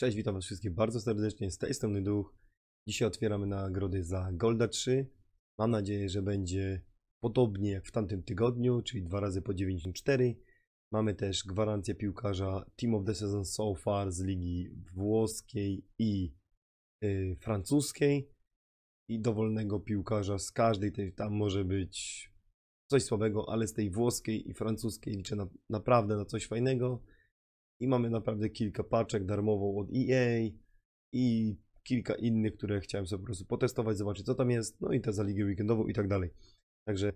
Cześć, witam was wszystkich bardzo serdecznie, z tej strony Duch. Dzisiaj otwieramy nagrody za Golda 3. Mam nadzieję, że będzie podobnie jak w tamtym tygodniu, czyli dwa razy po 94. Mamy też gwarancję piłkarza Team of the Season so far z ligi włoskiej i y, francuskiej i dowolnego piłkarza z każdej tej, tam może być coś słabego, ale z tej włoskiej i francuskiej liczę na, naprawdę na coś fajnego i mamy naprawdę kilka paczek darmową od EA i kilka innych, które chciałem sobie po prostu potestować, zobaczyć co tam jest, no i te za ligę weekendową i tak dalej. Także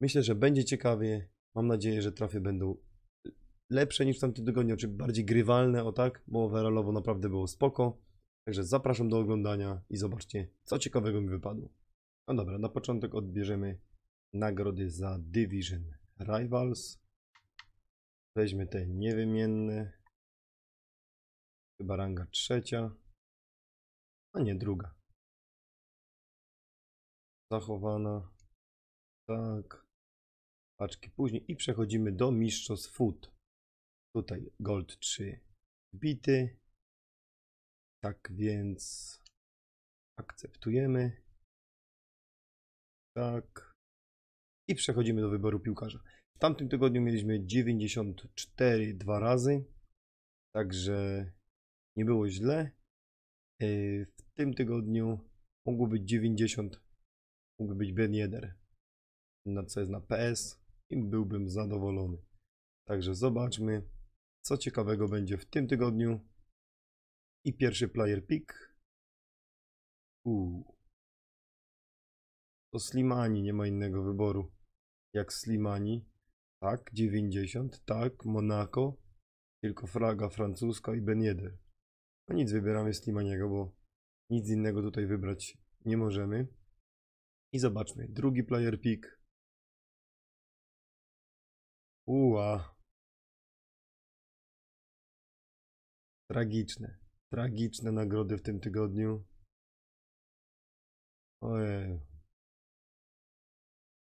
myślę, że będzie ciekawie. Mam nadzieję, że trafy będą lepsze niż w tamtym tygodniu, czy bardziej grywalne, o tak, bo overallowo naprawdę było spoko. Także zapraszam do oglądania i zobaczcie, co ciekawego mi wypadło. No dobra, na początek odbierzemy nagrody za Division Rivals. Weźmy ten niewymienny. Chyba ranga trzecia. A nie druga. Zachowana. Tak. Paczki później. I przechodzimy do mistrzostw food. Tutaj gold 3 wbity. Tak więc akceptujemy. Tak. I przechodzimy do wyboru piłkarza. W tamtym tygodniu mieliśmy 94 dwa razy, także nie było źle. E, w tym tygodniu mogło być 90, mógł być Ben 1, na co jest na PS i byłbym zadowolony. Także zobaczmy, co ciekawego będzie w tym tygodniu. I pierwszy player pick. Uuu. To Slimani, nie ma innego wyboru jak Slimani tak, 90, tak, Monaco, tylko flaga francuska i Ben 1. No nic, wybieramy Slimaniego, bo nic innego tutaj wybrać nie możemy. I zobaczmy, drugi player pick. Uła. Tragiczne, tragiczne nagrody w tym tygodniu. Ojej.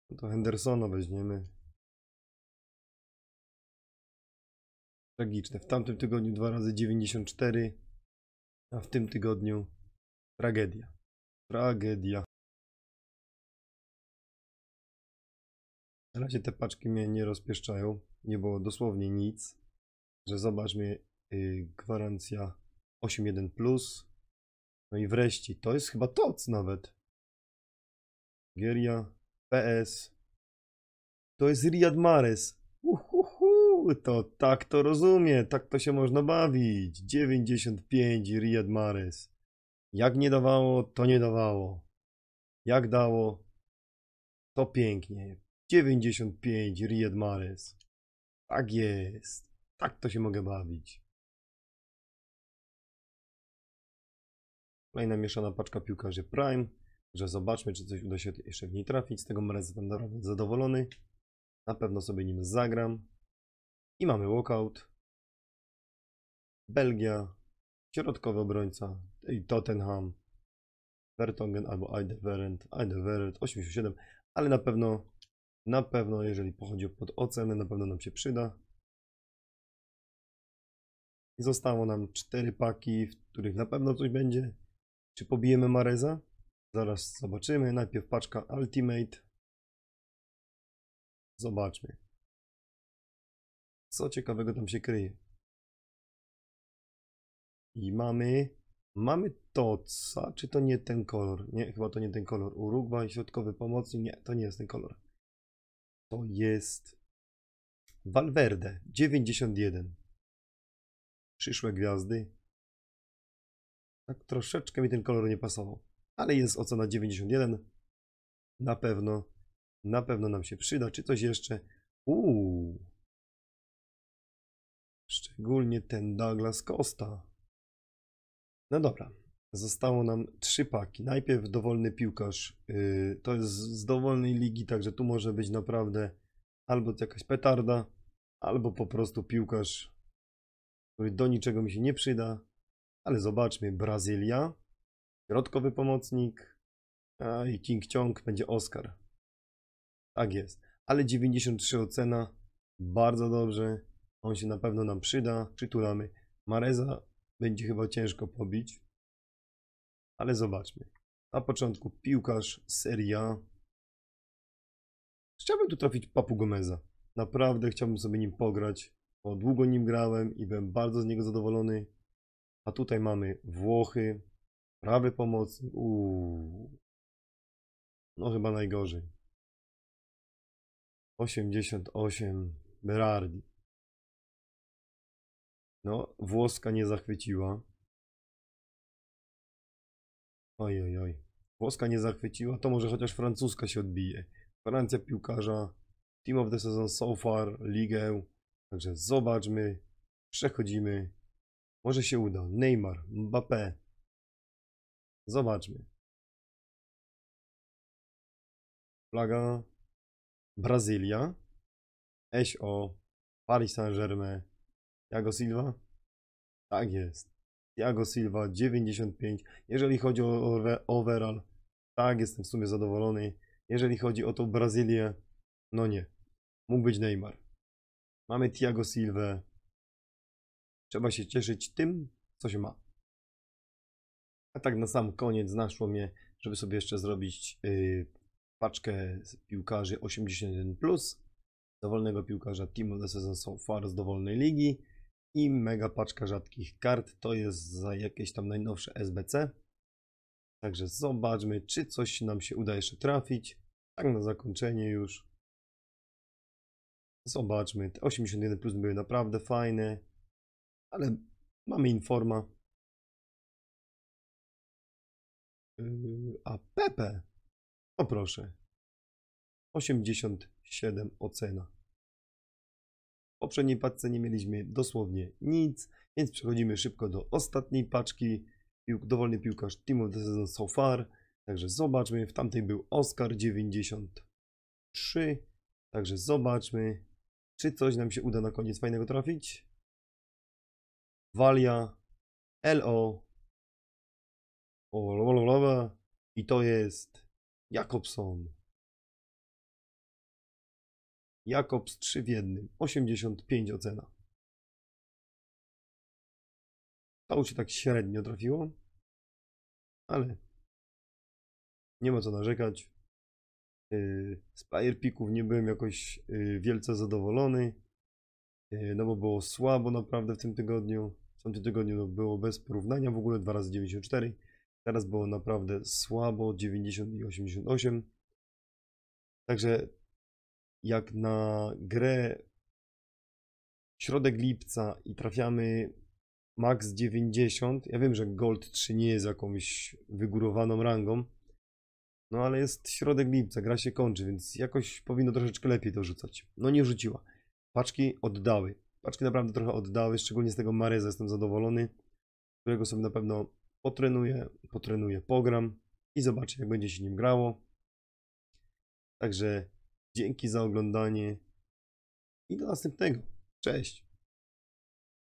No to Hendersona weźmiemy. tragiczne. W tamtym tygodniu dwa razy 94, a w tym tygodniu tragedia. Tragedia. Na razie te paczki mnie nie rozpieszczają. Nie było dosłownie nic. Że zobacz mnie, yy, gwarancja 8.1+. No i wreszcie, to jest chyba TOC nawet. Geria, PS. To jest Riyad Mares to tak to rozumie, tak to się można bawić. 95 Riyad Mares. Jak nie dawało, to nie dawało. Jak dało, to pięknie. 95 Riyad Mares. Tak jest. Tak to się mogę bawić. Kolejna mieszana paczka piłkarzy Prime. Że zobaczmy, czy coś uda się jeszcze w niej trafić. Z tego Mahrez będę zadowolony. Na pewno sobie nim zagram. I mamy walkout. Belgia, środkowy obrońca, i Tottenham, Vertonghen albo Eideverend, Eideverend 87, ale na pewno, na pewno jeżeli pochodzi pod ocenę, na pewno nam się przyda. I zostało nam 4 paki, w których na pewno coś będzie. Czy pobijemy Mareza? Zaraz zobaczymy. Najpierw paczka Ultimate. Zobaczmy. Co ciekawego tam się kryje. I mamy... Mamy to co? czy to nie ten kolor? Nie, chyba to nie ten kolor. Urugwaj, środkowy pomocnik, nie, to nie jest ten kolor. To jest... Valverde, 91. Przyszłe gwiazdy. Tak troszeczkę mi ten kolor nie pasował. Ale jest ocena 91. Na pewno, na pewno nam się przyda. Czy coś jeszcze? Uuu, Szczególnie ten Douglas Costa. No dobra, zostało nam trzy paki. Najpierw dowolny piłkarz. Y, to jest z dowolnej ligi, także tu może być naprawdę albo jakaś petarda, albo po prostu piłkarz, który do niczego mi się nie przyda. Ale zobaczmy, Brazylia, środkowy pomocnik a i King Ciąg będzie Oscar. Tak jest. Ale 93 ocena, bardzo dobrze. On się na pewno nam przyda. Przytulamy. Mareza będzie chyba ciężko pobić. Ale zobaczmy. Na początku piłkarz Seria. Chciałbym tu trafić Papu Gomeza. Naprawdę chciałbym sobie nim pograć, bo długo nim grałem i byłem bardzo z niego zadowolony. A tutaj mamy Włochy, prawy pomocy. Uuu. No chyba najgorzej. 88 Berardi. No, włoska nie zachwyciła. Oj, oj, oj. Włoska nie zachwyciła, to może chociaż francuska się odbije. Francja piłkarza, team of the season so far, ligę. Także zobaczmy, przechodzimy. Może się uda. Neymar, Mbappé. Zobaczmy. Flaga Brazylia. SO Paris Saint-Germain. Tiago Silva? Tak jest. Tiago Silva 95. Jeżeli chodzi o overall, tak, jestem w sumie zadowolony. Jeżeli chodzi o tą Brazylię, no nie. Mógł być Neymar. Mamy Thiago Silva. Trzeba się cieszyć tym, co się ma. A tak na sam koniec naszło mnie, żeby sobie jeszcze zrobić yy, paczkę piłkarzy 81+, dowolnego piłkarza Team of the Season so far z dowolnej ligi, i mega paczka rzadkich kart. To jest za jakieś tam najnowsze SBC. Także zobaczmy, czy coś nam się uda jeszcze trafić. Tak na zakończenie już. Zobaczmy. Te 81 plus były naprawdę fajne. Ale mamy informa. Yy, a Pepe. O proszę. 87 ocena poprzedniej paczce nie mieliśmy dosłownie nic, więc przechodzimy szybko do ostatniej paczki. Piłk, dowolny piłkarz Team of the Season so far. Także zobaczmy, w tamtej był Oscar 93. Także zobaczmy, czy coś nam się uda na koniec fajnego trafić. Walia, LO, o, lo, lo, lo, lo, i to jest Jakobson. Jakobs 3 w 1, 85 ocena. To się tak średnio trafiło, ale nie ma co narzekać. Y, z player pików nie byłem jakoś y, wielce zadowolony, y, no bo było słabo naprawdę w tym tygodniu. W tamtym tygodniu no, było bez porównania w ogóle 2 razy 94. Teraz było naprawdę słabo 90 i 88. Także jak na grę środek lipca i trafiamy max 90. Ja wiem, że Gold 3 nie jest jakąś wygórowaną rangą, no ale jest środek lipca, gra się kończy, więc jakoś powinno troszeczkę lepiej to rzucać. No nie rzuciła. Paczki oddały. Paczki naprawdę trochę oddały, szczególnie z tego Mareza jestem zadowolony, którego sobie na pewno potrenuję, potrenuję, pogram i zobaczę jak będzie się nim grało. Także Dzięki za oglądanie i do następnego. Cześć!